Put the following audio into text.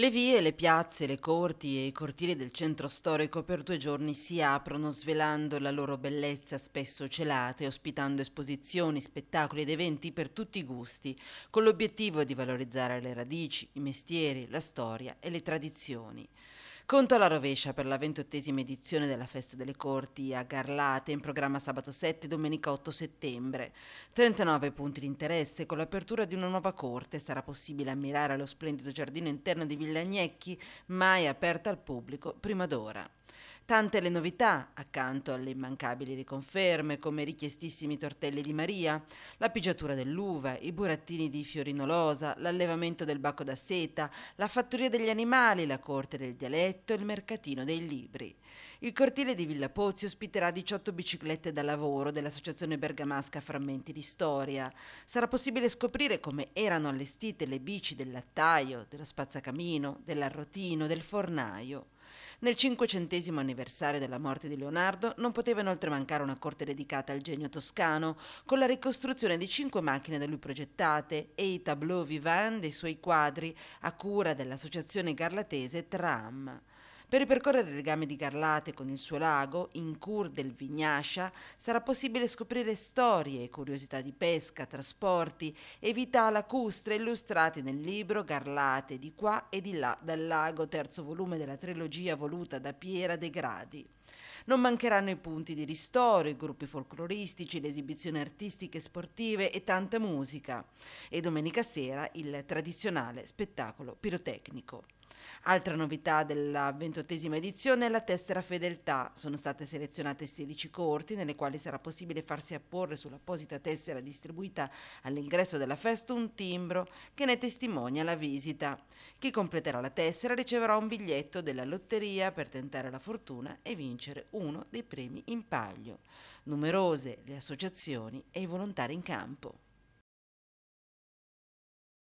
Le vie, le piazze, le corti e i cortili del centro storico per due giorni si aprono svelando la loro bellezza spesso celata e ospitando esposizioni, spettacoli ed eventi per tutti i gusti, con l'obiettivo di valorizzare le radici, i mestieri, la storia e le tradizioni. Conto alla rovescia per la ventottesima edizione della Festa delle Corti a Garlate, in programma sabato 7 e domenica 8 settembre. 39 punti di interesse, con l'apertura di una nuova corte sarà possibile ammirare lo splendido giardino interno di Villa Agnecchi, mai aperta al pubblico prima d'ora. Tante le novità, accanto alle immancabili riconferme, come i richiestissimi tortelli di Maria, la pigiatura dell'uva, i burattini di Fiorino Losa, l'allevamento del bacco da seta, la fattoria degli animali, la corte del dialetto, Caminetto il mercatino dei libri. Il cortile di Villa Pozzi ospiterà 18 biciclette da lavoro dell'Associazione Bergamasca Frammenti di Storia. Sarà possibile scoprire come erano allestite le bici del lattaio, dello spazzacamino, dell'arrotino, del fornaio. Nel cinquecentesimo anniversario della morte di Leonardo non poteva inoltre mancare una corte dedicata al genio toscano, con la ricostruzione di cinque macchine da lui progettate e i tableaux vivants dei suoi quadri, a cura dell'associazione garlatese Tram. Per ripercorrere il legame di Garlate con il suo lago, in Cur del Vignascia, sarà possibile scoprire storie, curiosità di pesca, trasporti e vita lacustre illustrate nel libro Garlate di qua e di là dal lago, terzo volume della trilogia voluta da Piera De Gradi. Non mancheranno i punti di ristoro, i gruppi folcloristici, le esibizioni artistiche e sportive e tanta musica. E domenica sera il tradizionale spettacolo pirotecnico. Altra novità della ventottesima edizione è la tessera fedeltà. Sono state selezionate 16 corti nelle quali sarà possibile farsi apporre sull'apposita tessera distribuita all'ingresso della festa un timbro che ne testimonia la visita. Chi completerà la tessera riceverà un biglietto della lotteria per tentare la fortuna e vincere uno dei premi in paglio. Numerose le associazioni e i volontari in campo.